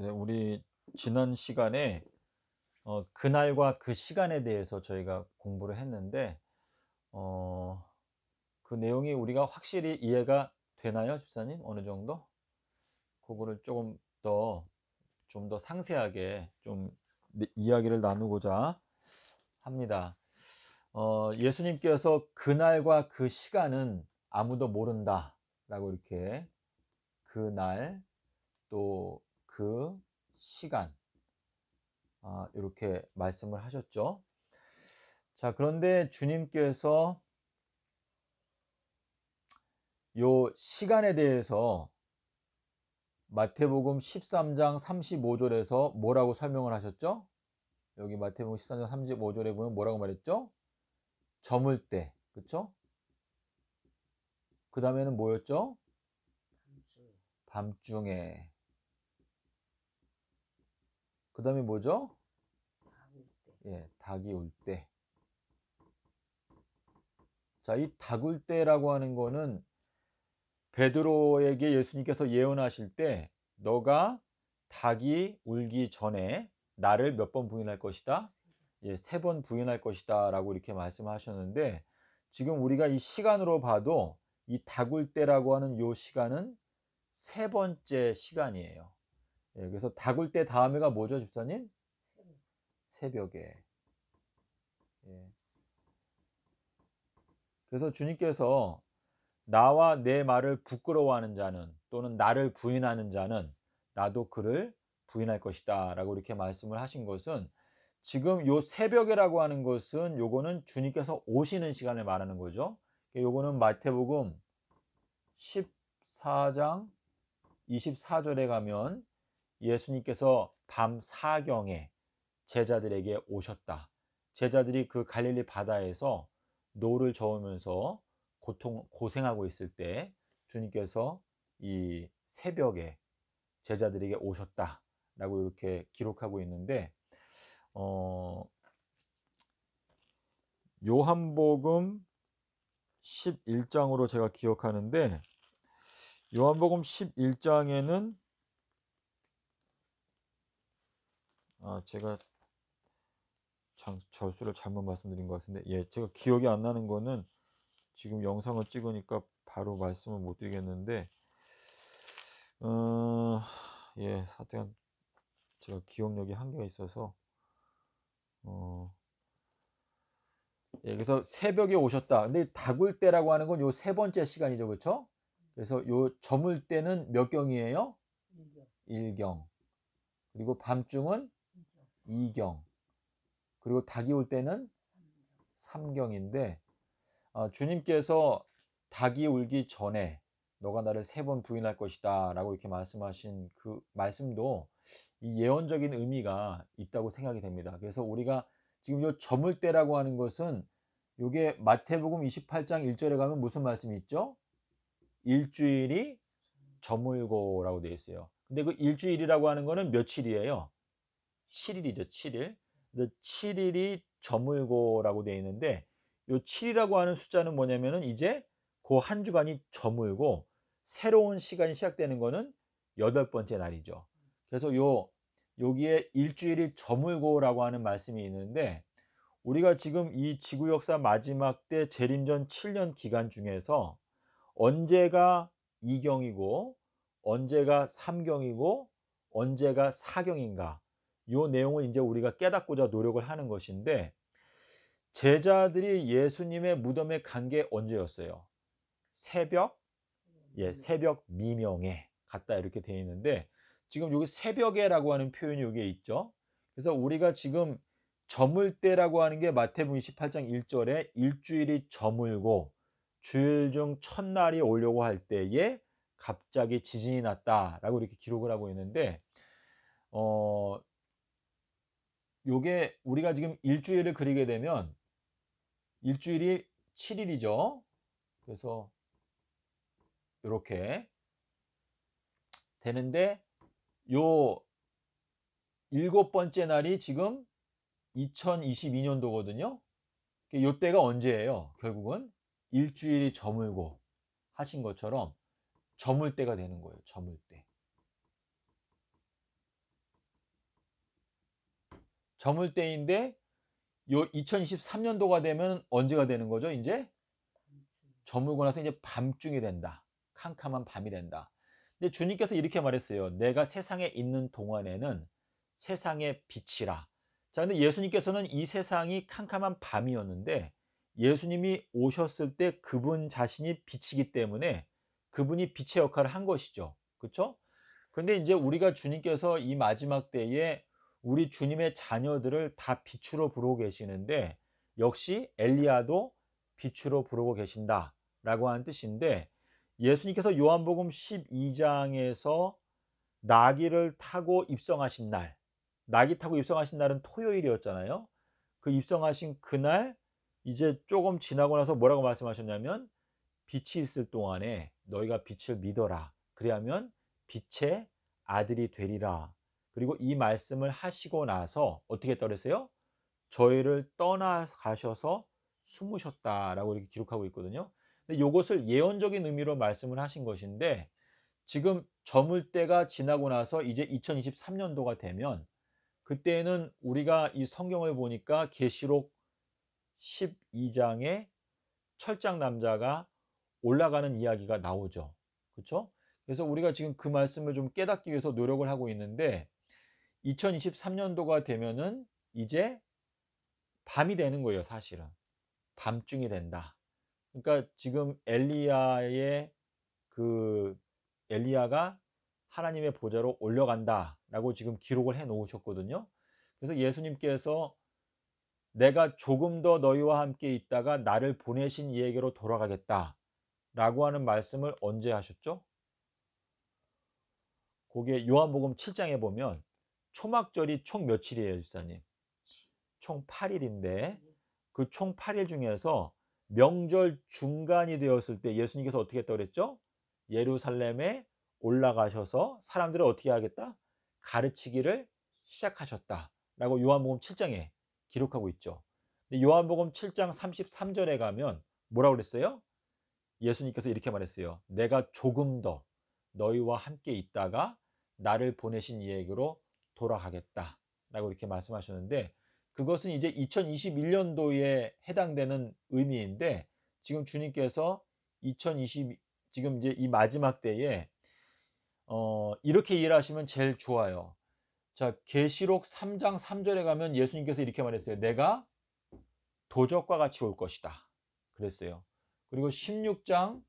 네, 우리 지난 시간에 어, 그날과 그 시간에 대해서 저희가 공부를 했는데 어, 그 내용이 우리가 확실히 이해가 되나요, 집사님? 어느 정도? 그거를 조금 더 좀 더 상세하게 좀 네, 이야기를 나누고자 합니다. 어, 예수님께서 그날과 그 시간은 아무도 모른다라고 이렇게 그날 또그 시간 아, 이렇게 말씀을 하셨죠. 자, 그런데 주님께서 요 시간에 대해서 마태복음 13장 35절에서 뭐라고 설명을 하셨죠? 여기 마태복음 13장 35절에 보면 뭐라고 말했죠? 저물 때, 그쵸? 그 다음에는 뭐였죠? 밤중에. 그 다음에 뭐죠? 예, 닭이 울 때. 자, 이닭 울 때라고 하는 거는 베드로에게 예수님께서 예언하실 때 너가 닭이 울기 전에 나를 몇 번 부인할 것이다? 예, 세 번 부인할 것이다. 라고 이렇게 말씀하셨는데 지금 우리가 이 시간으로 봐도 이 닭 울 때라고 하는 요 시간은 세 번째 시간이에요. 예, 그래서 닭을 때 다음에가 뭐죠, 집사님? 새벽에. 예. 그래서 주님께서 나와 내 말을 부끄러워하는 자는 또는 나를 부인하는 자는 나도 그를 부인할 것이다 라고 이렇게 말씀을 하신 것은 지금 요 새벽에라고 하는 것은 요거는 주님께서 오시는 시간을 말하는 거죠. 요거는 마태복음 14장 24절에 가면 예수님께서 밤 사경에 제자들에게 오셨다. 제자들이 그 갈릴리 바다에서 노를 저으면서 고통 고생하고 있을 때 주님께서 이 새벽에 제자들에게 오셨다라고 이렇게 기록하고 있는데 어 요한복음 11장으로 제가 기억하는데 요한복음 11장에는 아, 제가 장, 절수를 잘못 말씀드린 것 같은데, 예, 제가 기억이 안 나는 거는 지금 영상을 찍으니까 바로 말씀을 못 드리겠는데, 어, 예, 하여튼 제가 기억력이 한계가 있어서, 어, 예, 그래서 새벽에 오셨다. 근데 다굴 때라고 하는 건 요 세 번째 시간이죠, 그렇죠? 그래서 요 저물 때는 몇 경이에요? 일경. 그리고 밤중은 2경 그리고 닭이 올 때는 3경인데 어, 주님께서 닭이 울기 전에 너가 나를 세 번 부인할 것이다 라고 이렇게 말씀하신 그 말씀도 이 예언적인 의미가 있다고 생각이 됩니다. 그래서 우리가 지금 요 저물 때라고 하는 것은 요게 마태복음 28장 1절에 가면 무슨 말씀이 있죠? 일주일이 저물고라고 되어 있어요. 근데 그 일주일이라고 하는 거는 며칠이에요? 7일이죠. 7일. 7일이 저물고라고 되어 있는데 요 7이라고 하는 숫자는 뭐냐면은 이제 그 한 주간이 저물고 새로운 시간이 시작되는 거는 여덟 번째 날이죠. 그래서 요 여기에 일주일이 저물고라고 하는 말씀이 있는데 우리가 지금 이 지구 역사 마지막 때 재림전 7년 기간 중에서 언제가 2경이고 언제가 3경이고 언제가 4경인가 요 내용을 이제 우리가 깨닫고자 노력을 하는 것인데 제자들이 예수님의 무덤에 간 게 언제였어요? 새벽 예, 음. 새벽 미명에 갔다 이렇게 돼 있는데 지금 여기 새벽에라고 하는 표현이 여기에 있죠. 그래서 우리가 지금 저물 때라고 하는 게 마태복음 28장 1절에 일주일이 저물고 주일 중 첫날이 오려고 할 때에 갑자기 지진이 났다라고 이렇게 기록을 하고 있는데 어 요게 우리가 지금 일주일을 그리게 되면 일주일이 7일이죠. 그래서 이렇게 되는데 요 일곱 번째 날이 지금 2022년도거든요. 요때가 언제예요? 결국은 일주일이 저물고 하신 것처럼 저물 때가 되는 거예요. 저물 때. 저물 때인데 요 2023년도가 되면 언제가 되는 거죠? 이제 저물고 나서 이제 밤중이 된다. 캄캄한 밤이 된다. 근데 주님께서 이렇게 말했어요. 내가 세상에 있는 동안에는 세상의 빛이라. 자, 근데 예수님께서는 이 세상이 캄캄한 밤이었는데 예수님이 오셨을 때 그분 자신이 빛이기 때문에 그분이 빛의 역할을 한 것이죠. 그렇죠? 근데 이제 우리가 주님께서 이 마지막 때에 우리 주님의 자녀들을 다 빛으로 부르고 계시는데 역시 엘리야도 빛으로 부르고 계신다 라고 하는 뜻인데 예수님께서 요한복음 12장에서 나귀를 타고 입성하신 날 나귀 타고 입성하신 날은 토요일이었잖아요 그 입성하신 그날 이제 조금 지나고 나서 뭐라고 말씀하셨냐면 빛이 있을 동안에 너희가 빛을 믿어라 그래야면 빛의 아들이 되리라 그리고 이 말씀을 하시고 나서 어떻게 했다 세요 저희를 떠나가셔서 숨으셨다라고 이렇게 기록하고 있거든요. 근데 이것을 예언적인 의미로 말씀을 하신 것인데 지금 저물 때가 지나고 나서 이제 2023년도가 되면 그때는 우리가 이 성경을 보니까 계시록 12장에 철장 남자가 올라가는 이야기가 나오죠. 그렇죠? 그래서 우리가 지금 그 말씀을 좀 깨닫기 위해서 노력을 하고 있는데 2023년도가 되면은 이제 밤이 되는 거예요, 사실은. 밤중이 된다. 그러니까 지금 엘리야의 그 엘리야가 하나님의 보좌로 올려간다라고 지금 기록을 해 놓으셨거든요. 그래서 예수님께서 내가 조금 더 너희와 함께 있다가 나를 보내신 이에게로 돌아가겠다. 라고 하는 말씀을 언제 하셨죠? 그게 요한복음 7장에 보면 초막절이 총 며칠이에요, 집사님? 총 8일인데 그 총 8일 중에서 명절 중간이 되었을 때 예수님께서 어떻게 했다고 그랬죠? 예루살렘에 올라가셔서 사람들을 어떻게 하겠다? 가르치기를 시작하셨다. 라고 요한복음 7장에 기록하고 있죠. 요한복음 7장 33절에 가면 뭐라고 그랬어요? 예수님께서 이렇게 말했어요. 내가 조금 더 너희와 함께 있다가 나를 보내신 이에게로 돌아가겠다라고 이렇게 말씀하셨는데 그것은 이제 2021년도에 해당되는 의미인데 지금 주님께서 2020 지금 이제 이 마지막 때에 어, 이렇게 일하시면 제일 좋아요. 자, 계시록 3장 3절에 가면 예수님께서 이렇게 말했어요. 내가 도적과 같이 올 것이다. 그랬어요. 그리고 16장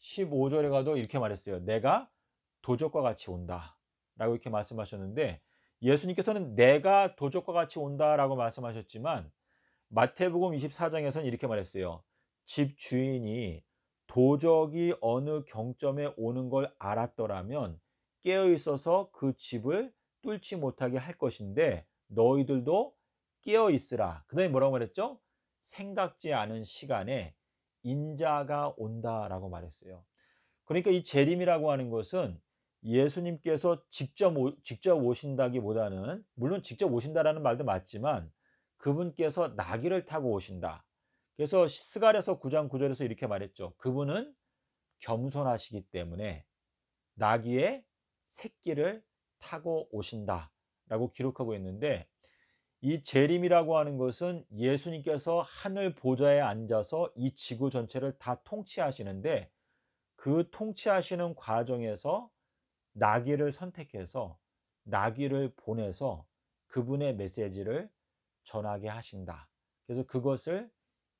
15절에 가도 이렇게 말했어요. 내가 도적과 같이 온다. 라고 이렇게 말씀하셨는데 예수님께서는 내가 도적과 같이 온다라고 말씀하셨지만 마태복음 24장에서는 이렇게 말했어요. 집 주인이 도적이 어느 경점에 오는 걸 알았더라면 깨어 있어서 그 집을 뚫지 못하게 할 것인데 너희들도 깨어 있으라. 그다음에 뭐라고 말했죠? 생각지 않은 시간에 인자가 온다라고 말했어요. 그러니까 이 재림이라고 하는 것은 예수님께서 직접, 오, 직접 오신다기보다는 물론 직접 오신다라는 말도 맞지만 그분께서 나귀를 타고 오신다. 그래서 스갈에서 9장 9절에서 이렇게 말했죠. 그분은 겸손하시기 때문에 나귀의 새끼를 타고 오신다라고 기록하고 있는데 이 재림이라고 하는 것은 예수님께서 하늘 보좌에 앉아서 이 지구 전체를 다 통치하시는데 그 통치하시는 과정에서 나귀를 선택해서 나귀를 보내서 그분의 메시지를 전하게 하신다. 그래서 그것을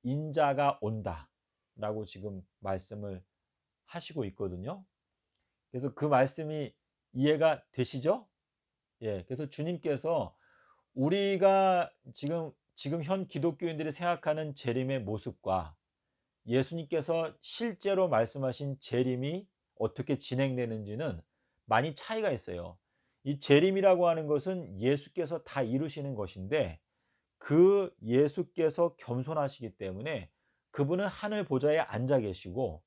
인자가 온다. 라고 지금 말씀을 하시고 있거든요. 그래서 그 말씀이 이해가 되시죠? 예. 그래서 주님께서 우리가 지금 지금 현 기독교인들이 생각하는 재림의 모습과 예수님께서 실제로 말씀하신 재림이 어떻게 진행되는지는 많이 차이가 있어요. 이 재림이라고 하는 것은 예수께서 다 이루시는 것인데 그 예수께서 겸손하시기 때문에 그분은 하늘 보좌에 앉아 계시고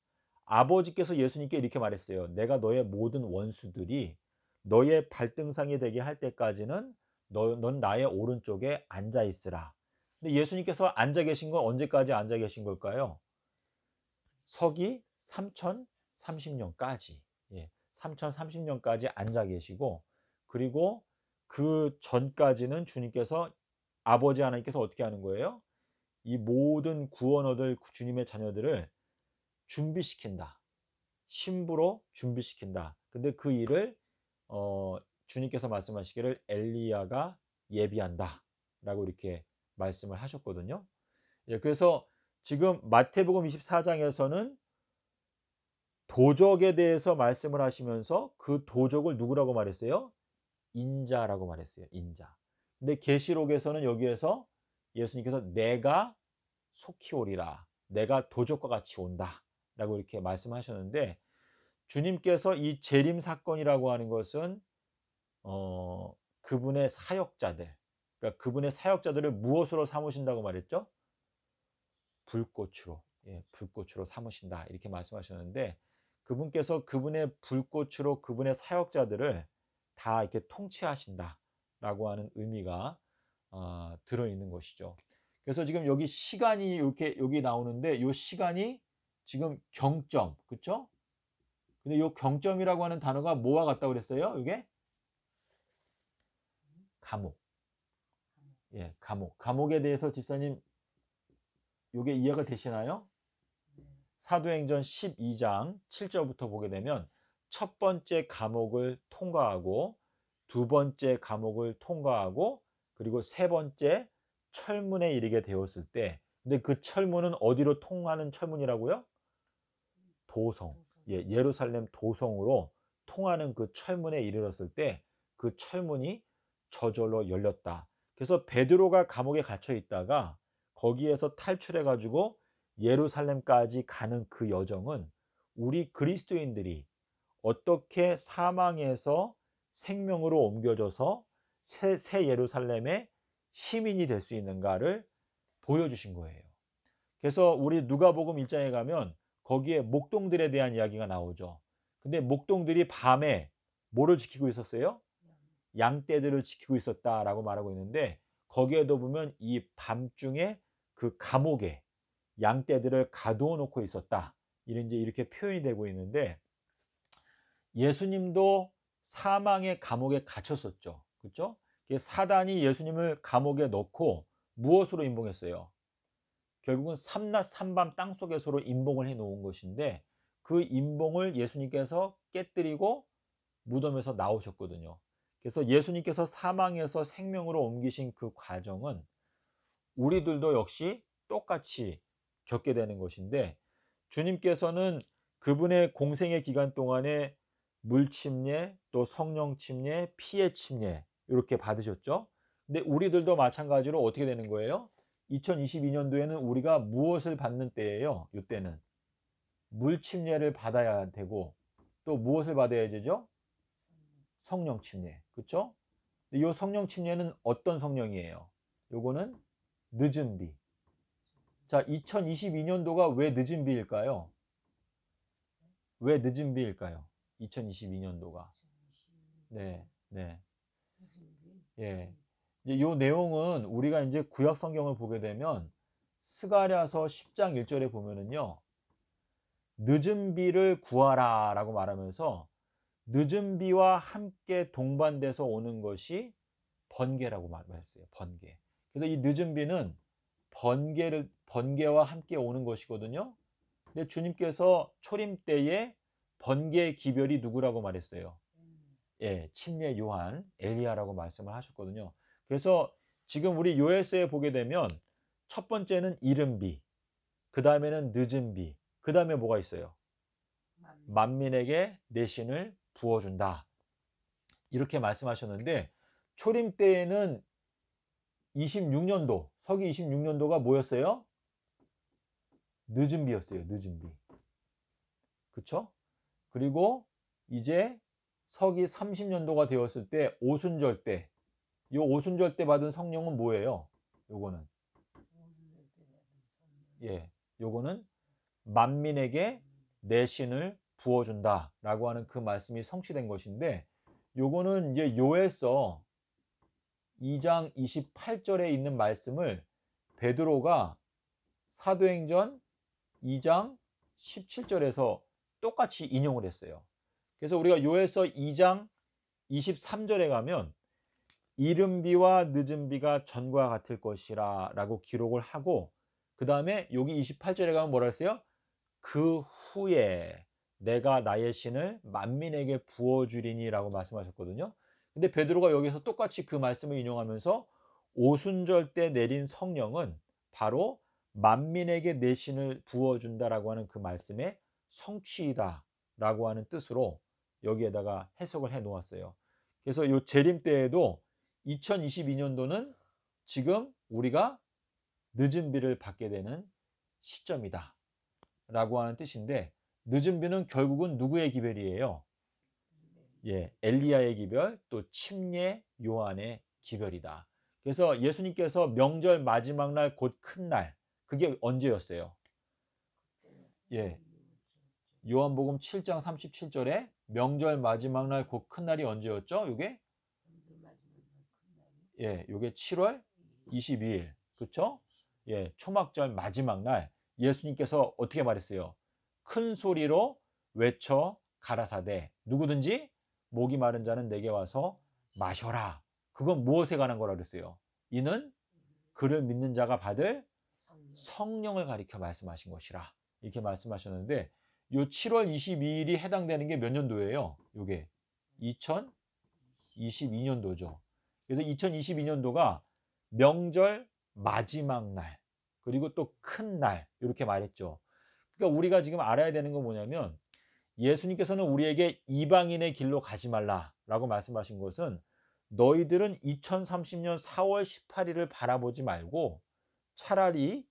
아버지께서 예수님께 이렇게 말했어요. 내가 너의 모든 원수들이 너의 발등상이 되게 할 때까지는 너, 넌 나의 오른쪽에 앉아 있으라. 근데 예수님께서 앉아 계신 건 언제까지 앉아 계신 걸까요? 서기 3030년까지. 예. 3030년까지 앉아 계시고 그리고 그 전까지는 주님께서 아버지 하나님께서 어떻게 하는 거예요? 이 모든 구원 얻을 그 주님의 자녀들을 준비시킨다. 신부로 준비시킨다. 근데 그 일을 어, 주님께서 말씀하시기를 엘리야가 예비한다. 라고 이렇게 말씀을 하셨거든요. 예, 그래서 지금 마태복음 24장에서는 도적에 대해서 말씀을 하시면서 그 도적을 누구라고 말했어요? 인자라고 말했어요. 인자. 근데 계시록에서는 여기에서 예수님께서 내가 속히 오리라. 내가 도적과 같이 온다. 라고 이렇게 말씀하셨는데 주님께서 이 재림 사건이라고 하는 것은 어, 그분의 사역자들, 그러니까 그분의 사역자들을 무엇으로 삼으신다고 말했죠? 불꽃으로, 예, 불꽃으로 삼으신다 이렇게 말씀하셨는데 그분께서 그분의 불꽃으로 그분의 사역자들을 다 이렇게 통치하신다라고 하는 의미가 어, 들어 있는 것이죠. 그래서 지금 여기 시간이 이렇게 여기 나오는데 이 시간이 지금 경점, 그쵸 근데 이 경점이라고 하는 단어가 뭐와 같다고 그랬어요? 이게 감옥. 예, 감옥. 감옥에 대해서 집사님 이게 이해가 되시나요? 사도행전 12장 7절부터 보게 되면 첫 번째 감옥을 통과하고 두 번째 감옥을 통과하고 그리고 세 번째 철문에 이르게 되었을 때 근데 그 철문은 어디로 통하는 철문이라고요? 도성. 예, 예루살렘 도성으로 통하는 그 철문에 이르렀을 때 그 철문이 저절로 열렸다. 그래서 베드로가 감옥에 갇혀 있다가 거기에서 탈출해 가지고 예루살렘까지 가는 그 여정은 우리 그리스도인들이 어떻게 사망에서 생명으로 옮겨져서 새, 새 예루살렘의 시민이 될 수 있는가를 보여주신 거예요. 그래서 우리 누가복음 1장에 가면 거기에 목동들에 대한 이야기가 나오죠. 근데 목동들이 밤에 뭐를 지키고 있었어요? 양떼들을 지키고 있었다라고 말하고 있는데 거기에도 보면 이 밤중에 그 감옥에 양떼들을 가두어 놓고 있었다. 이런 이제 이렇게 표현이 되고 있는데 예수님도 사망의 감옥에 갇혔었죠. 그렇죠? 사단이 예수님을 감옥에 넣고 무엇으로 임봉했어요? 결국은 삼낮 삼밤 땅속에서로 임봉을 해 놓은 것인데 그 임봉을 예수님께서 깨뜨리고 무덤에서 나오셨거든요. 그래서 예수님께서 사망에서 생명으로 옮기신 그 과정은 우리들도 역시 똑같이 겪게 되는 것인데 주님께서는 그분의 공생의 기간 동안에 물침례, 또 성령 침례, 피해 침례 이렇게 받으셨죠. 근데 우리들도 마찬가지로 어떻게 되는 거예요? 2022년도에는 우리가 무엇을 받는 때예요? 이때는 물침례를 받아야 되고 또 무엇을 받아야 되죠? 성령 침례. 그쵸이 성령 침례는 어떤 성령이에요? 요거는 늦은 비. 자, 2022년도가 왜 늦은 비일까요? 왜 늦은 비일까요? 2022년도가. 네, 네. 예. 이 내용은 우리가 이제 구약 성경을 보게 되면 스가랴서 10장 1절에 보면은요. 늦은 비를 구하라라고 말하면서 늦은 비와 함께 동반돼서 오는 것이 번개라고 말했어요. 번개. 그래서 이 늦은 비는 번개를 번개와 함께 오는 것이거든요. 근데 주님께서 초림 때에 번개 의 기별이 누구라고 말했어요? 음. 예, 침례 요한 엘리야라고 말씀을 하셨거든요. 그래서 지금 우리 요엘서에 보게 되면 첫 번째는 이른비, 그 다음에는 늦은비, 그 다음에 뭐가 있어요? 만민에게 내 신을 부어준다. 이렇게 말씀하셨는데 초림 때에는 26년도 서기 26년도가 뭐였어요? 늦은비였어요. 늦은비. 그쵸? 그리고 이제 서기 30년도가 되었을 때 오순절 때이 오순절 때 받은 성령은 뭐예요? 요거는 예, 요거는 만민에게 내 신을 부어준다 라고 하는 그 말씀이 성취된 것인데 요거는 이제 요에서 2장 28절에 있는 말씀을 베드로가 사도행전 2장 17절에서 똑같이 인용을 했어요. 그래서 우리가 요에서 2장 23절에 가면 이른 비와 늦은 비가 전과 같을 것이라 라고 기록을 하고 그 다음에 여기 28절에 가면 뭐라 했어요? 그 후에 내가 나의 신을 만민에게 부어주리니 라고 말씀하셨거든요. 근데 베드로가 여기서 똑같이 그 말씀을 인용하면서 오순절 때 내린 성령은 바로 만민에게 내신을 부어준다라고 하는 그 말씀의 성취이다라고 하는 뜻으로 여기에다가 해석을 해 놓았어요. 그래서 이 재림 때에도 2022년도는 지금 우리가 늦은 비를 받게 되는 시점이다 라고 하는 뜻인데 늦은 비는 결국은 누구의 기별이에요? 예, 엘리야의 기별 또 침례 요한의 기별이다. 그래서 예수님께서 명절 마지막 날 곧 큰 날 그게 언제였어요? 예. 요한복음 7장 37절에 명절 마지막 날 곧 큰 날이 언제였죠? 요게 예, 요게 7월 22일. 그렇죠? 예, 초막절 마지막 날 예수님께서 어떻게 말했어요? 큰 소리로 외쳐 가라사대 누구든지 목이 마른 자는 내게 와서 마셔라. 그건 무엇에 관한 거라 그랬어요? 이는 그를 믿는 자가 받을 성령을 가리켜 말씀하신 것이라. 이렇게 말씀하셨는데 요 7월 22일이 해당되는 게 몇 년도예요? 요게 2022년도죠. 그래서 2022년도가 명절 마지막 날 그리고 또 큰 날 이렇게 말했죠. 그러니까 우리가 지금 알아야 되는 건 뭐냐면 예수님께서는 우리에게 이방인의 길로 가지 말라라고 말씀하신 것은 너희들은 2030년 4월 18일을 바라보지 말고 차라리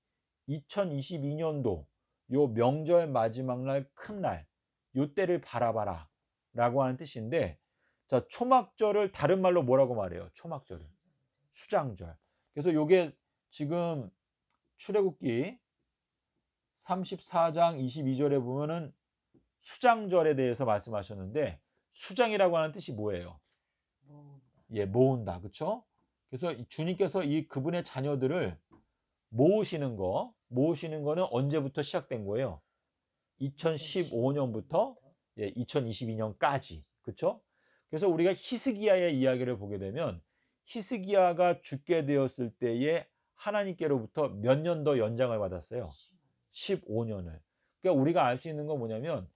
2022년도 요 명절 마지막 날 큰 날 요때를 바라봐라 라고 하는 뜻인데 자 초막절을 다른 말로 뭐라고 말해요 초막절을 수장절 그래서 요게 지금 출애굽기 34장 22절에 보면은 수장절에 대해서 말씀하셨는데 수장이라고 하는 뜻이 뭐예요? 예, 모은다. 그렇죠? 그래서 주님께서 이 그분의 자녀들을 모으시는 거, 모으시는 거는 언제부터 시작된 거예요? 2015년부터 예, 2022년까지. 그렇죠? 그래서 우리가 히스기야의 이야기를 보게 되면 히스기야가 죽게 되었을 때에 하나님께로부터 몇 년 더 연장을 받았어요. 15년을. 그러니까 우리가 알 수 있는 건 뭐냐면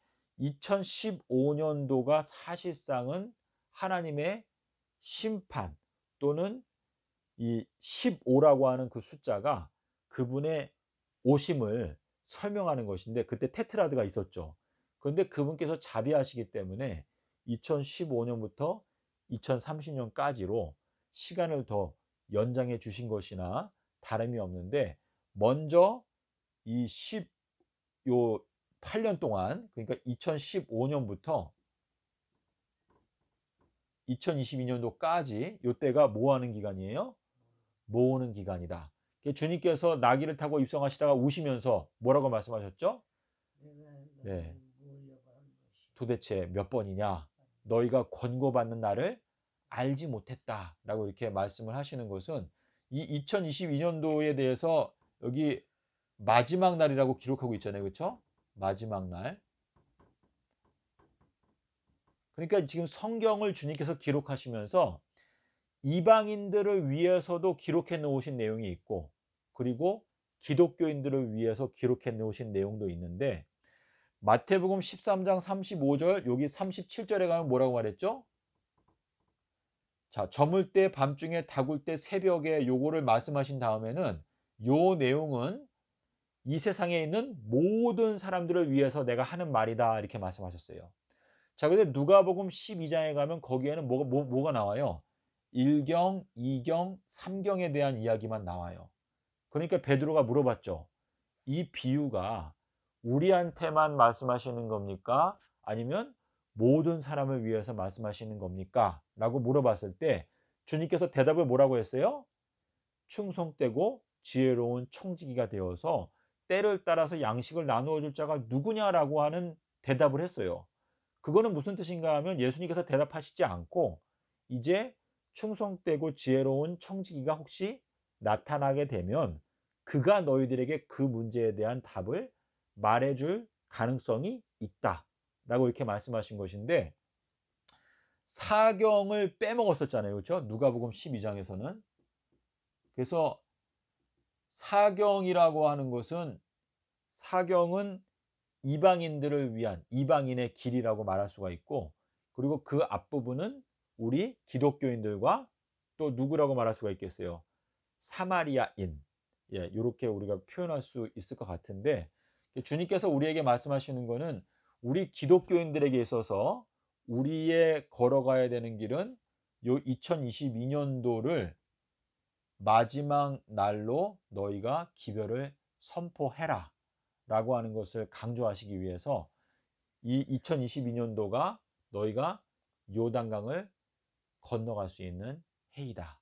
2015년도가 사실상은 하나님의 심판 또는 이 15라고 하는 그 숫자가 그분의 오심을 설명하는 것인데 그때 테트라드가 있었죠. 그런데 그분께서 자비하시기 때문에 2015년부터 2030년까지로 시간을 더 연장해 주신 것이나 다름이 없는데 먼저 이 10, 요 8년 동안 그러니까 2015년부터 2022년도까지 요때가 뭐 하는 기간이에요? 모으는 기간이다. 주님께서 나귀를 타고 입성하시다가 우시면서 뭐라고 말씀하셨죠? 네. 도대체 몇 번이냐? 너희가 권고받는 날을 알지 못했다. 라고 이렇게 말씀을 하시는 것은 이 2022년도에 대해서 여기 마지막 날이라고 기록하고 있잖아요. 그렇죠? 마지막 날. 그러니까 지금 성경을 주님께서 기록하시면서 이방인들을 위해서도 기록해 놓으신 내용이 있고 그리고 기독교인들을 위해서 기록해 놓으신 내용도 있는데 마태복음 13장 35절 여기 37절에 가면 뭐라고 말했죠? 자, 저물 때 밤중에 다굴 때 새벽에 요거를 말씀하신 다음에는 요 내용은 이 세상에 있는 모든 사람들을 위해서 내가 하는 말이다 이렇게 말씀하셨어요. 자, 근데 누가복음 12장에 가면 거기에는 뭐가 뭐, 뭐가 나와요? 1경, 2경, 3경에 대한 이야기만 나와요. 그러니까 베드로가 물어봤죠. 이 비유가 우리한테만 말씀하시는 겁니까? 아니면 모든 사람을 위해서 말씀하시는 겁니까? 라고 물어봤을 때 주님께서 대답을 뭐라고 했어요? 충성되고 지혜로운 청지기가 되어서 때를 따라서 양식을 나누어 줄 자가 누구냐라고 하는 대답을 했어요. 그거는 무슨 뜻인가 하면 예수님께서 대답하시지 않고 이제 충성되고 지혜로운 청지기가 혹시 나타나게 되면 그가 너희들에게 그 문제에 대한 답을 말해줄 가능성이 있다. 라고 이렇게 말씀하신 것인데, 사경을 빼먹었었잖아요. 그렇죠? 누가복음 12장에서는. 그래서 사경이라고 하는 것은 사경은 이방인들을 위한 이방인의 길이라고 말할 수가 있고 그리고 그 앞부분은 우리 기독교인들과 또 누구라고 말할 수가 있겠어요? 사마리아인. 예, 이렇게 우리가 표현할 수 있을 것 같은데 주님께서 우리에게 말씀하시는 것은 우리 기독교인들에게 있어서 우리의 걸어가야 되는 길은 요 2022년도를 마지막 날로 너희가 기별을 선포해라 라고 하는 것을 강조하시기 위해서 이 2022년도가 너희가 요단강을 건너갈 수 있는 해이다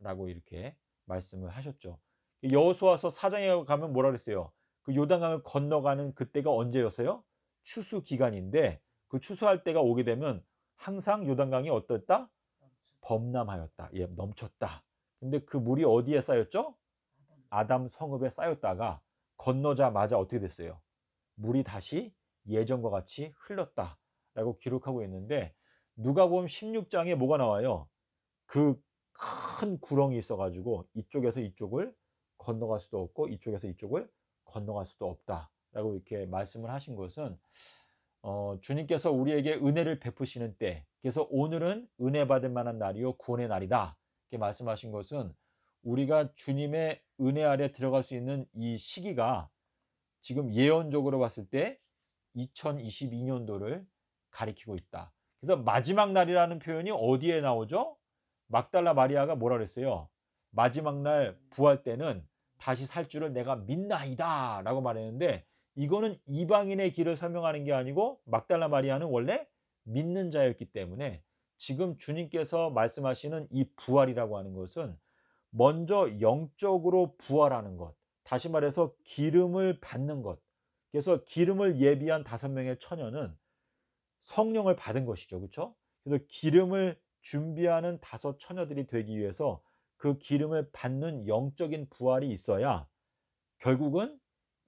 라고 이렇게 말씀을 하셨죠. 여호수아서 사장에 가면 뭐라 그랬어요? 그 요단강을 건너가는 그때가 언제였어요? 추수 기간인데 그 추수할 때가 오게 되면 항상 요단강이 어떻다? 범람하였다. 예, 넘쳤다. 근데 그 물이 어디에 쌓였죠? 아담 성읍에 쌓였다가 건너자마자 어떻게 됐어요? 물이 다시 예전과 같이 흘렀다라고 기록하고 있는데 누가 보면 16장에 뭐가 나와요? 그 큰 구렁이 있어가지고 이쪽에서 이쪽을 건너갈 수도 없고 이쪽에서 이쪽을 건너갈 수도 없다라고 이렇게 말씀을 하신 것은 어, 주님께서 우리에게 은혜를 베푸시는 때 그래서 오늘은 은혜 받을 만한 날이요 구원의 날이다 이렇게 말씀하신 것은 우리가 주님의 은혜 아래 들어갈 수 있는 이 시기가 지금 예언적으로 봤을 때 2022년도를 가리키고 있다. 그래서 마지막 날이라는 표현이 어디에 나오죠? 막달라 마리아가 뭐라 그랬어요? 마지막 날 부활 때는 다시 살 줄을 내가 믿나이다 라고 말했는데 이거는 이방인의 길을 설명하는 게 아니고 막달라 마리아는 원래 믿는 자였기 때문에 지금 주님께서 말씀하시는 이 부활이라고 하는 것은 먼저 영적으로 부활하는 것, 다시 말해서 기름을 받는 것. 그래서 기름을 예비한 다섯 명의 처녀는 성령을 받은 것이죠. 그렇죠? 그래서 기름을 준비하는 다섯 처녀들이 되기 위해서 그 기름을 받는 영적인 부활이 있어야 결국은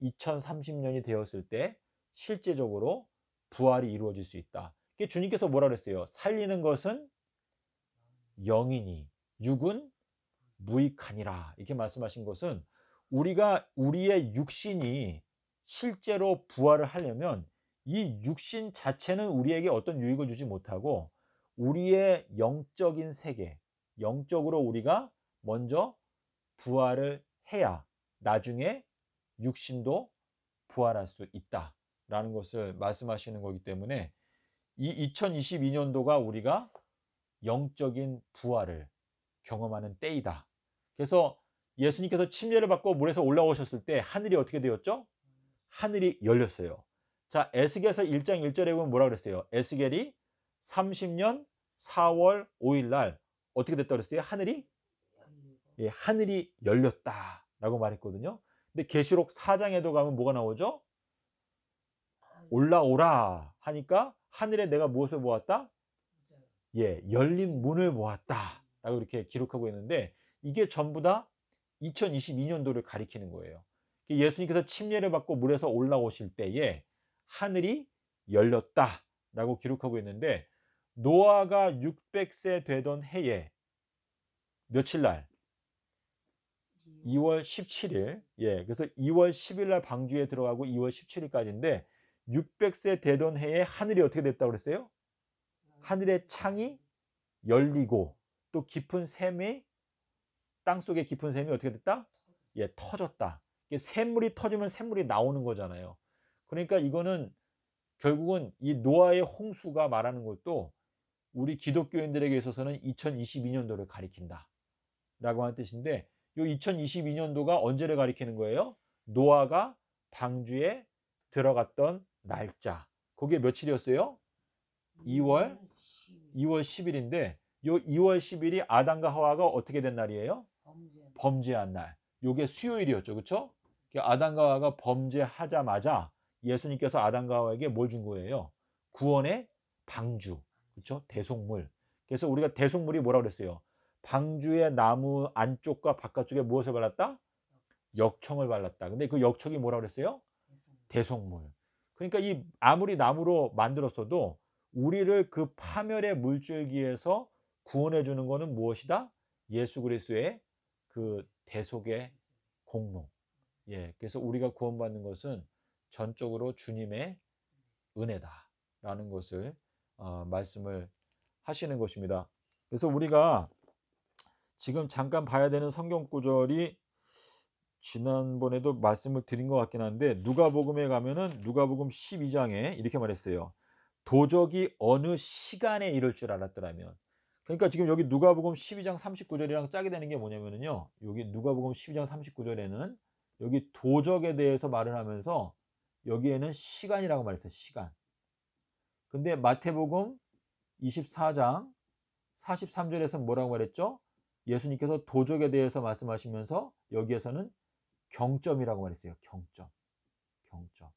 2030년이 되었을 때 실제적으로 부활이 이루어질 수 있다. 주님께서 뭐라 그랬어요? 살리는 것은 영이니 육은 무익하니라 이렇게 말씀하신 것은 우리가 우리의 육신이 실제로 부활을 하려면 이 육신 자체는 우리에게 어떤 유익을 주지 못하고 우리의 영적인 세계, 영적으로 우리가 먼저 부활을 해야 나중에 육신도 부활할 수 있다라는 것을 말씀하시는 거기 때문에 이 2022년도가 우리가 영적인 부활을 경험하는 때이다. 그래서 예수님께서 침례를 받고 물에서 올라오셨을 때 하늘이 어떻게 되었죠? 하늘이 열렸어요. 자, 에스겔서 1장 1절에 보면 뭐라 그랬어요? 에스겔이 30년 4월 5일 날 어떻게 됐다 그랬어요? 하늘이 예, 하늘이 열렸다라고 말했거든요. 근데 계시록 4장에도 가면 뭐가 나오죠? 올라오라 하니까 하늘에 내가 무엇을 모았다? 예, 열린 문을 모았다. 라고 이렇게 기록하고 있는데 이게 전부 다 2022년도를 가리키는 거예요. 그러니까 예수님께서 침례를 받고 물에서 올라오실 때에 하늘이 열렸다. 라고 기록하고 있는데 노아가 600세 되던 해에 며칠 날 2월 17일 예 그래서 2월 10일 날 방주에 들어가고 2월 17일까지인데 600세 되던 해에 하늘이 어떻게 됐다고 그랬어요? 하늘의 창이 열리고 또 깊은 샘이 땅 속에 깊은 샘이 어떻게 됐다? 예, 터졌다. 샘물이 터지면 샘물이 나오는 거잖아요. 그러니까 이거는 결국은 이 노아의 홍수가 말하는 것도 우리 기독교인들에게 있어서는 2022년도를 가리킨다. 라고 하는 뜻인데 이 2022년도가 언제를 가리키는 거예요? 노아가 방주에 들어갔던 날짜. 그게 며칠이었어요? 2월 2월 10일인데 요 2월 10일이 아담과 하와가 어떻게 된 날이에요? 범죄. 한 날. 요게 수요일이었죠. 그렇죠? 아담과 하와가 범죄하자마자 예수님께서 아담과 하와에게 뭘 준 거예요? 구원의 방주. 그렇죠? 대속물. 그래서 우리가 대속물이 뭐라 고 그랬어요? 방주의 나무 안쪽과 바깥쪽에 무엇을 발랐다? 역청을 발랐다. 근데 그 역청이 뭐라 고 그랬어요? 대속물. 그러니까 이 아무리 나무로 만들었어도 우리를 그 파멸의 물줄기에서 구원해 주는 것은 무엇이다? 예수 그리스도의 그 대속의 공로. 예, 그래서 우리가 구원받는 것은 전적으로 주님의 은혜다라는 것을 어, 말씀을 하시는 것입니다. 그래서 우리가 지금 잠깐 봐야 되는 성경 구절이 지난번에도 말씀을 드린 것 같긴 한데 누가복음에 가면은 누가복음 12장에 이렇게 말했어요. 도적이 어느 시간에 이럴 줄 알았더라면 그러니까 지금 여기 누가복음 12장 39절이랑 짝이 되는 게 뭐냐면요. 여기 누가복음 12장 39절에는 여기 도적에 대해서 말을 하면서 여기에는 시간이라고 말했어요. 시간. 근데 마태복음 24장 43절에서 뭐라고 말했죠? 예수님께서 도적에 대해서 말씀하시면서 여기에서는 경점이라고 말했어요. 경점. 경점.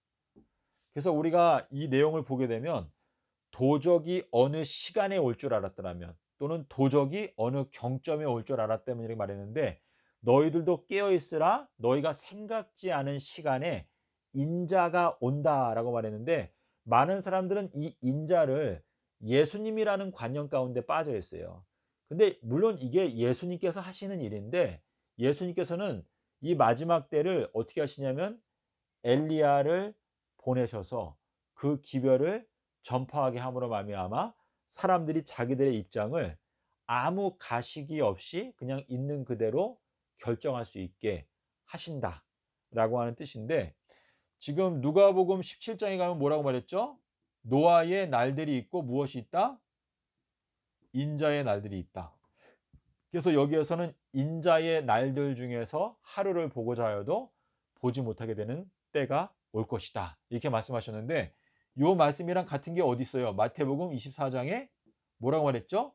그래서 우리가 이 내용을 보게 되면 도적이 어느 시간에 올 줄 알았더라면 또는 도적이 어느 경점에 올 줄 알았다면 이렇게 말했는데 너희들도 깨어 있으라 너희가 생각지 않은 시간에 인자가 온다라고 말했는데 많은 사람들은 이 인자를 예수님이라는 관념 가운데 빠져 있어요. 근데 물론 이게 예수님께서 하시는 일인데 예수님께서는 이 마지막 때를 어떻게 하시냐면 엘리야를 보내셔서 그 기별을 전파하게 함으로 말미암아 사람들이 자기들의 입장을 아무 가식이 없이 그냥 있는 그대로 결정할 수 있게 하신다라고 하는 뜻인데 지금 누가복음 17장에 가면 뭐라고 말했죠? 노아의 날들이 있고 무엇이 있다? 인자의 날들이 있다. 그래서 여기에서는 인자의 날들 중에서 하루를 보고자 하여도 보지 못하게 되는 때가 올 것이다. 이렇게 말씀하셨는데 요 말씀이랑 같은 게 어디 있어요? 마태복음 24장에 뭐라고 말했죠?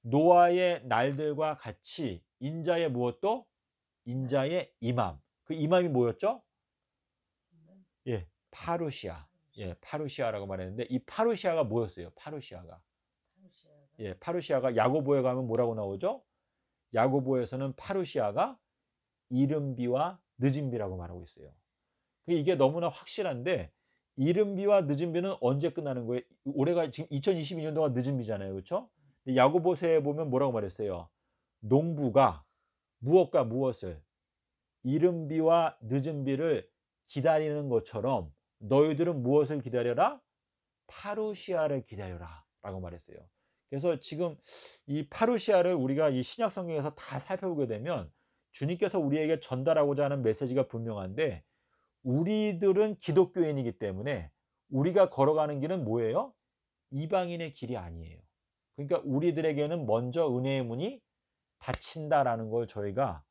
노아의 날들과 같이 인자의 무엇도 인자의 이맘. 그 이맘이 뭐였죠? 예, 파루시아. 예, 파루시아라고 말했는데 이 파루시아가 뭐였어요? 파루시아가. 파루시아가. 예, 파루시아가 야고보에 가면 뭐라고 나오죠? 야고보에서는 파루시아가 이른비와 늦은비라고 말하고 있어요. 이게 너무나 확실한데 이른비와 늦은비는 언제 끝나는 거예요? 올해가 지금 2022년도가 늦은비잖아요. 그렇죠? 야고보서에 보면 뭐라고 말했어요? 농부가 무엇과 무엇을 이른비와 늦은비를 기다리는 것처럼 너희들은 무엇을 기다려라? 파루시아를 기다려라 라고 말했어요. 그래서 지금 이 파루시아를 우리가 이 신약 성경에서 다 살펴보게 되면 주님께서 우리에게 전달하고자 하는 메시지가 분명한데 우리들은 기독교인이기 때문에 우리가 걸어가는 길은 뭐예요? 이방인의 길이 아니에요. 그러니까 우리들에게는 먼저 은혜의 문이 닫힌다라는 걸 저희가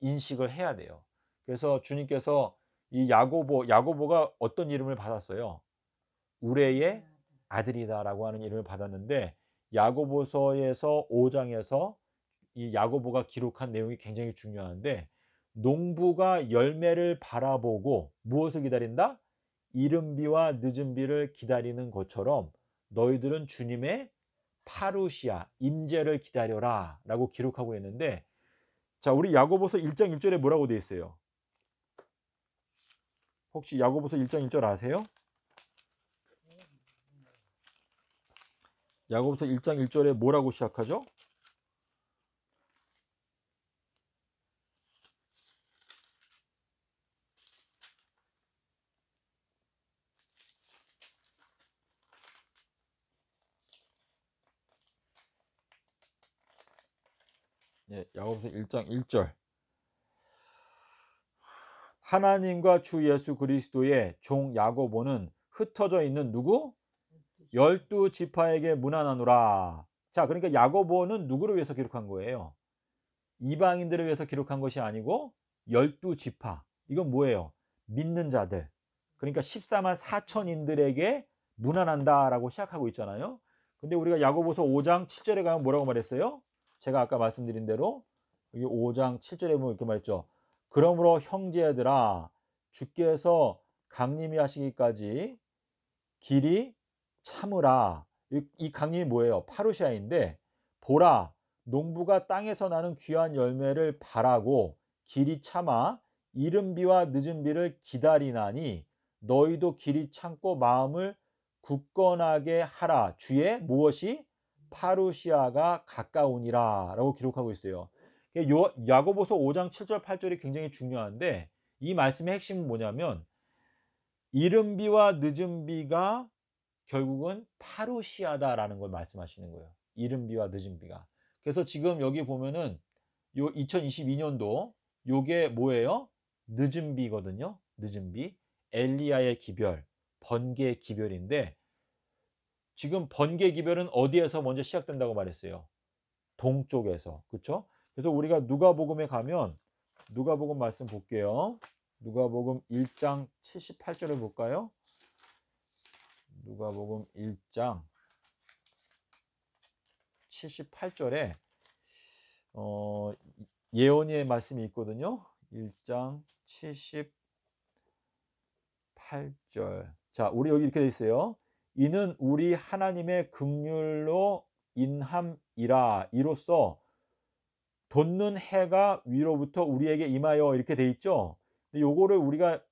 인식을 해야 돼요. 그래서 주님께서 이 야고보 야고보가 어떤 이름을 받았어요? 우레의 아들이다라고 하는 이름을 받았는데 야고보서에서 5장에서 이 야고보가 기록한 내용이 굉장히 중요한데 농부가 열매를 바라보고 무엇을 기다린다? 이른비와 늦은비를 기다리는 것처럼 너희들은 주님의 파루시아 임재를 기다려라 라고 기록하고 있는데 자 우리 야고보서 1장 1절에 뭐라고 돼 있어요? 혹시 야고보서 1장 1절 아세요? 야고보서 1장 1절에 뭐라고 시작하죠? 예, 야고보서 1장 1절 하나님과 주 예수 그리스도의 종 야고보는 흩어져 있는 누구? 열두 지파에게 무난하노라 자, 그러니까 야고보는 누구를 위해서 기록한 거예요? 이방인들을 위해서 기록한 것이 아니고 열두 지파. 이건 뭐예요? 믿는 자들. 그러니까 14만 4천인들에게 무난한다라고 시작하고 있잖아요. 근데 우리가 야고보서 5장 7절에 가면 뭐라고 말했어요? 제가 아까 말씀드린 대로 여기 5장 7절에 보면 이렇게 말했죠. 그러므로 형제들아 주께서 강림이 하시기까지 길이 참으라. 이, 이강의 뭐예요? 파루시아인데 보라 농부가 땅에서 나는 귀한 열매를 바라고 길이 참아 이른 비와 늦은 비를 기다리나니 너희도 길이 참고 마음을 굳건하게 하라. 주의 무엇이 파루시아가 가까우니라라고 기록하고 있어요. 야고보서 5장 7절 8절이 굉장히 중요한데 이 말씀의 핵심은 뭐냐면 이른 비와 늦은 비가 결국은 파루시아다라는 걸 말씀하시는 거예요. 이른 비와 늦은 비가. 그래서 지금 여기 보면은 요 2022년도 요게 뭐예요? 늦은 비거든요. 늦은 비. 엘리야의 기별, 번개 기별인데 지금 번개 기별은 어디에서 먼저 시작된다고 말했어요? 동쪽에서. 그렇죠? 그래서 우리가 누가복음에 가면 누가복음 말씀 볼게요. 누가복음 1장 78절을 볼까요? 누가복음 1장 78절에 어, 예언의 말씀이 있거든요. 1장 78절. 자, 우리 여기 이렇게 돼 있어요. 이는 우리 하나님의 긍휼로 인함이라 이로써 돋는 해가 위로부터 우리에게 임하여 이렇게 돼 있죠. 근데 요거를 우리가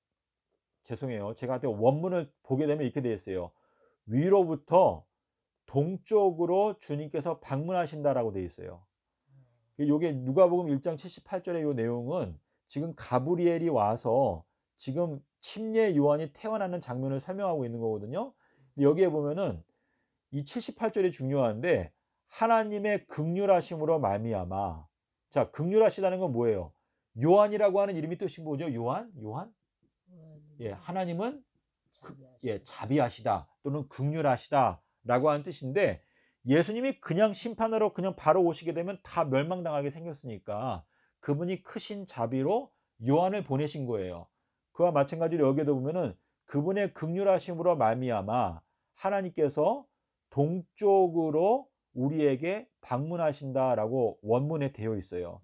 죄송해요. 제가 원문을 보게 되면 이렇게 돼 있어요. 위로부터 동쪽으로 주님께서 방문하신다라고 돼 있어요. 이게 그 누가복음 1장 78절의 이 내용은 지금 가브리엘이 와서 지금 침례 요한이 태어나는 장면을 설명하고 있는 거거든요. 여기에 보면은 이 78절이 중요한데 하나님의 극률하심으로 말미암아 자 극률하시다는 건 뭐예요? 요한이라고 하는 이름이 뜻이 뭐죠? 요한? 요한? 네, 네. 예, 하나님은 그, 예, 자비하시다 또는 극률하시다라고 하는 뜻인데 예수님이 그냥 심판으로 그냥 바로 오시게 되면 다 멸망당하게 생겼으니까 그분이 크신 자비로 요한을 보내신 거예요. 그와 마찬가지로 여기에도 보면은 그분의 극률하심으로 말미암아 하나님께서 동쪽으로 우리에게 방문하신다라고 원문에 되어 있어요.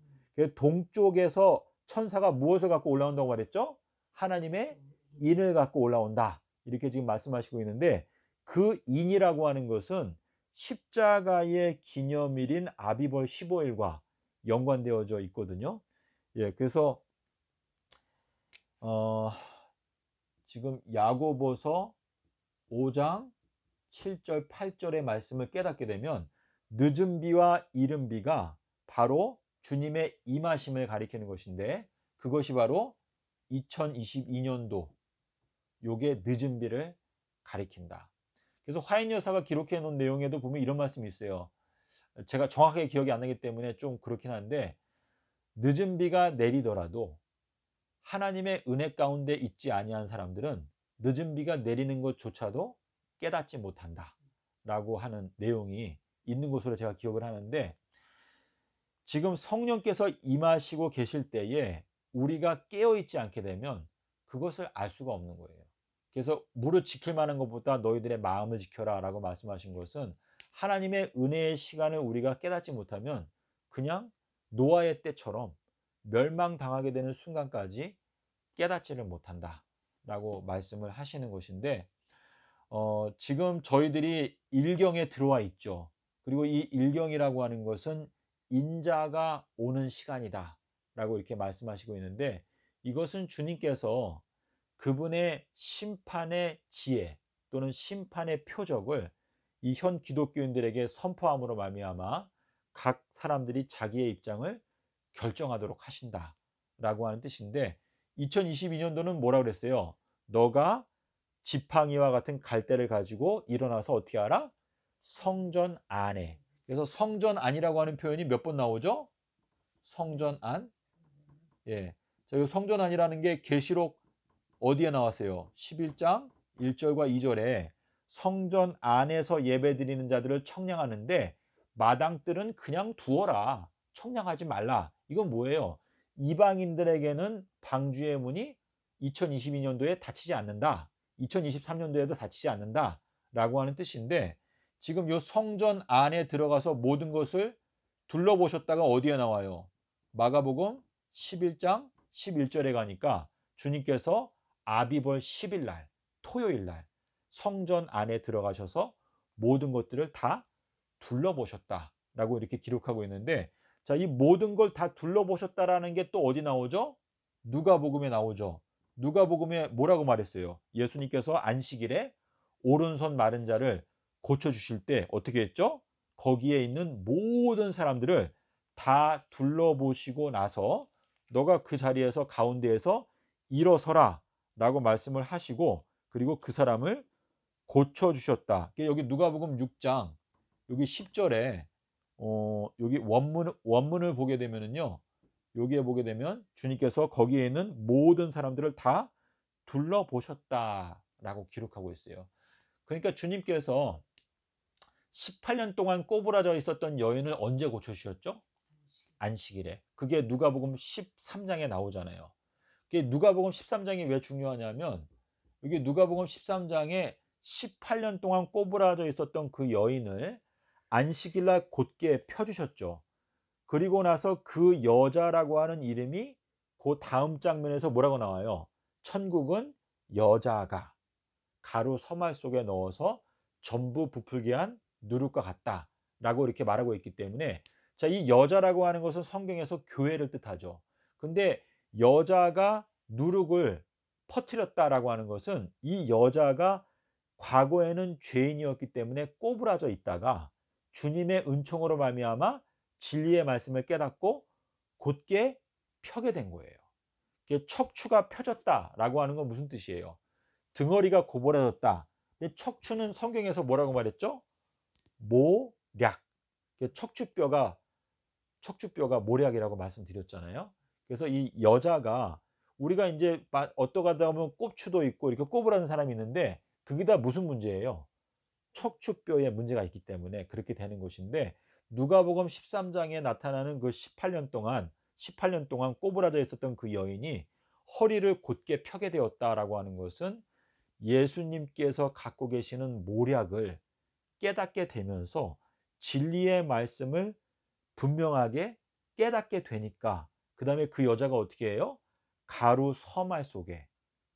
동쪽에서 천사가 무엇을 갖고 올라온다고 말했죠? 하나님의 음. 인을 갖고 올라온다. 이렇게 지금 말씀하시고 있는데 그 인이라고 하는 것은 십자가의 기념일인 아비벌 15일과 연관되어져 있거든요. 예, 그래서 어, 지금 야고보서 5장 7절 8절의 말씀을 깨닫게 되면 늦은 비와 이른 비가 바로 주님의 임하심을 가리키는 것인데 그것이 바로 2022년도 요게 늦은 비를 가리킨다. 그래서 화인 여사가 기록해 놓은 내용에도 보면 이런 말씀이 있어요. 제가 정확하게 기억이 안 나기 때문에 좀 그렇긴 한데 늦은 비가 내리더라도 하나님의 은혜 가운데 있지 아니한 사람들은 늦은 비가 내리는 것조차도 깨닫지 못한다. 라고 하는 내용이 있는 것으로 제가 기억을 하는데 지금 성령께서 임하시고 계실 때에 우리가 깨어있지 않게 되면 그것을 알 수가 없는 거예요. 그래서 무릇 지킬 만한 것보다 너희들의 마음을 지켜라 라고 말씀하신 것은 하나님의 은혜의 시간을 우리가 깨닫지 못하면 그냥 노아의 때처럼 멸망당하게 되는 순간까지 깨닫지를 못한다 라고 말씀을 하시는 것인데 어, 지금 저희들이 일경에 들어와 있죠. 그리고 이 일경이라고 하는 것은 인자가 오는 시간이다 라고 이렇게 말씀하시고 있는데 이것은 주님께서 그분의 심판의 지혜 또는 심판의 표적을 이 현 기독교인들에게 선포함으로 말미암아 각 사람들이 자기의 입장을 결정하도록 하신다라고 하는 뜻인데 2022년도는 뭐라 고 그랬어요? 너가 지팡이와 같은 갈대를 가지고 일어나서 어떻게 하라? 성전 안에. 그래서 성전 안이라고 하는 표현이 몇 번 나오죠? 성전 안. 예. 자, 성전 안이라는 게 계시록 어디에 나왔어요? 11장 1절과 2절에 성전 안에서 예배드리는 자들을 청량하는데 마당들은 그냥 두어라. 청량하지 말라. 이건 뭐예요? 이방인들에게는 방주의 문이 2022년도에 닫히지 않는다. 2023년도에도 닫히지 않는다. 라고 하는 뜻인데 지금 요 성전 안에 들어가서 모든 것을 둘러보셨다가 어디에 나와요? 마가복음 11장 11절에 가니까 주님께서 아비벌 10일 날 토요일 날 성전 안에 들어가셔서 모든 것들을 다 둘러보셨다라고 이렇게 기록하고 있는데 자, 이 모든 걸 다 둘러보셨다라는 게 또 어디 나오죠? 누가복음에 나오죠. 누가복음에 뭐라고 말했어요? 예수님께서 안식일에 오른손 마른 자를 고쳐 주실 때 어떻게 했죠? 거기에 있는 모든 사람들을 다 둘러보시고 나서 너가 그 자리에서 가운데에서 일어서라 라고 말씀을 하시고 그리고 그 사람을 고쳐주셨다. 여기 누가복음 6장 여기 10절에 어, 여기 원문, 원문을 보게 되면요 여기에 보게 되면 주님께서 거기에 있는 모든 사람들을 다 둘러보셨다라고 기록하고 있어요. 그러니까 주님께서 18년 동안 꼬부라져 있었던 여인을 언제 고쳐주셨죠? 안식일에. 그게 누가복음 13장에 나오잖아요. 이게 누가복음 13장이 왜 중요하냐면 여기 누가복음 13장에 18년 동안 꼬부라져 있었던 그 여인을 안식일날 곧게 펴주셨죠. 그리고 나서 그 여자라고 하는 이름이 그 다음 장면에서 뭐라고 나와요? 천국은 여자가 가루 서말 속에 넣어서 전부 부풀게 한 누룩과 같다. 라고 이렇게 말하고 있기 때문에 자, 이 여자라고 하는 것은 성경에서 교회를 뜻하죠. 근데 여자가 누룩을 퍼뜨렸다라고 하는 것은 이 여자가 과거에는 죄인이었기 때문에 꼬부라져 있다가 주님의 은총으로 말미암아 진리의 말씀을 깨닫고 곧게 펴게 된 거예요. 척추가 펴졌다라고 하는 건 무슨 뜻이에요? 등어리가 고보라졌다. 척추는 성경에서 뭐라고 말했죠? 모략. 척추뼈가 척추뼈가 모략이라고 말씀드렸잖아요. 그래서 이 여자가 우리가 이제 어떠가다 보면 꼽추도 있고 이렇게 꼽으라는 사람이 있는데 그게 다 무슨 문제예요? 척추뼈에 문제가 있기 때문에 그렇게 되는 것인데 누가복음 13장에 나타나는 그 18년 동안 18년 동안 꼬부라져 있었던 그 여인이 허리를 곧게 펴게 되었다라고 하는 것은 예수님께서 갖고 계시는 모략을 깨닫게 되면서 진리의 말씀을 분명하게 깨닫게 되니까 그 다음에 그 여자가 어떻게 해요? 가루 서말 속에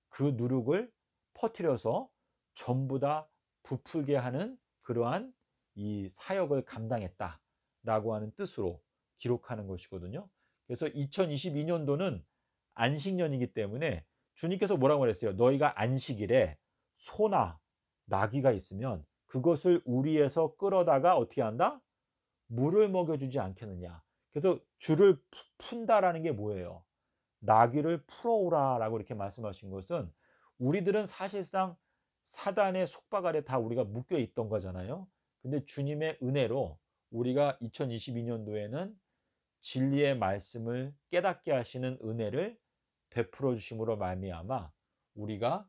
그 누룩을 퍼뜨려서 전부 다 부풀게 하는 그러한 이 사역을 감당했다 라고 하는 뜻으로 기록하는 것이거든요. 그래서 2022년도는 안식년이기 때문에 주님께서 뭐라고 그랬어요? 너희가 안식일에 소나 나귀가 있으면 그것을 우리에서 끌어다가 어떻게 한다? 물을 먹여주지 않겠느냐. 그래서 줄을 푼다라는 게 뭐예요? 나귀를 풀어오라라고 이렇게 말씀하신 것은 우리들은 사실상 사단의 속박 아래 다 우리가 묶여 있던 거잖아요. 근데 주님의 은혜로 우리가 2022년도에는 진리의 말씀을 깨닫게 하시는 은혜를 베풀어 주심으로 말미암아 우리가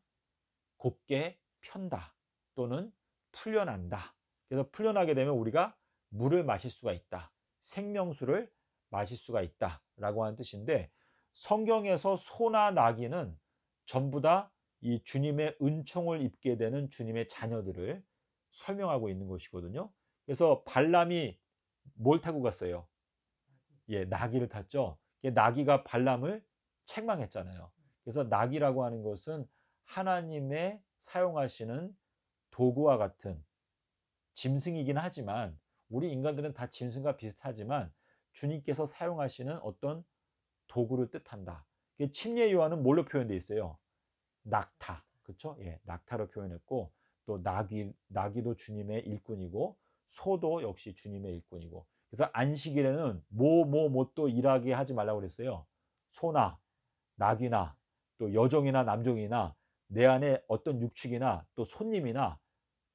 곱게 편다 또는 풀려난다. 그래서 풀려나게 되면 우리가 물을 마실 수가 있다. 생명수를 마실 수가 있다라고 하는 뜻인데 성경에서 소나 나귀는 전부 다 이 주님의 은총을 입게 되는 주님의 자녀들을 설명하고 있는 것이거든요. 그래서 발람이 뭘 타고 갔어요? 예, 나귀를 탔죠. 나귀가 발람을 책망했잖아요. 그래서 나귀라고 하는 것은 하나님의 사용하시는 도구와 같은 짐승이긴 하지만 우리 인간들은 다 짐승과 비슷하지만 주님께서 사용하시는 어떤 도구를 뜻한다. 침례 요한은 뭘로 표현돼 있어요? 낙타, 그렇죠? 예, 낙타로 표현했고 또 낙이 낙이도 주님의 일꾼이고 소도 역시 주님의 일꾼이고 그래서 안식일에는 뭐뭐뭐또 일하게 하지 말라고 그랬어요. 소나 낙이나 또 여종이나 남종이나 내 안에 어떤 육축이나 또 손님이나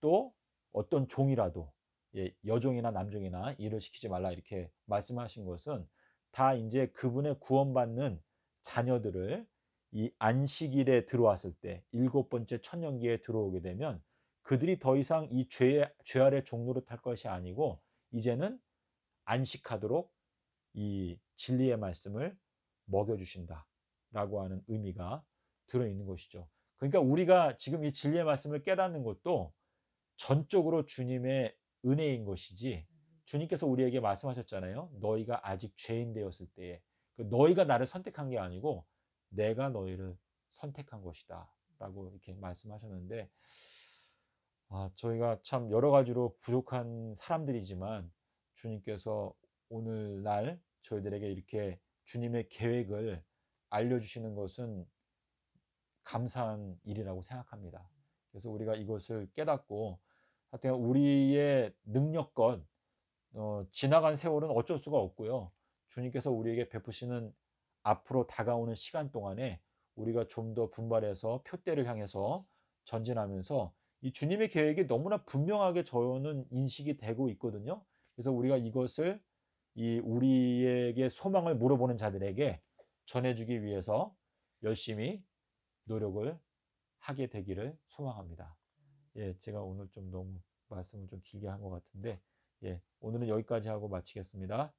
또 어떤 종이라도 예, 여종이나 남종이나 일을 시키지 말라 이렇게 말씀하신 것은 다 이제 그분의 구원받는 자녀들을 이 안식일에 들어왔을 때 일곱 번째 천년기에 들어오게 되면 그들이 더 이상 이 죄의 죄 아래 종로를 탈 것이 아니고 이제는 안식하도록 이 진리의 말씀을 먹여 주신다라고 하는 의미가 들어 있는 것이죠. 그러니까 우리가 지금 이 진리의 말씀을 깨닫는 것도 전적으로 주님의 은혜인 것이지 주님께서 우리에게 말씀하셨잖아요. 너희가 아직 죄인 되었을 때에 그 너희가 나를 선택한 게 아니고 내가 너희를 선택한 것이다. 라고 이렇게 말씀하셨는데, 아, 저희가 참 여러 가지로 부족한 사람들이지만 주님께서 오늘날 저희들에게 이렇게 주님의 계획을 알려주시는 것은 감사한 일이라고 생각합니다. 그래서 우리가 이것을 깨닫고 하여튼 우리의 능력건 어, 지나간 세월은 어쩔 수가 없고요. 주님께서 우리에게 베푸시는 앞으로 다가오는 시간 동안에 우리가 좀 더 분발해서 표대를 향해서 전진하면서 이 주님의 계획이 너무나 분명하게 저는 인식이 되고 있거든요. 그래서 우리가 이것을 이 우리에게 소망을 물어보는 자들에게 전해주기 위해서 열심히 노력을 하게 되기를 소망합니다. 예, 제가 오늘 좀 너무 말씀을 좀 길게 한 것 같은데, 예, 오늘은 여기까지 하고 마치겠습니다.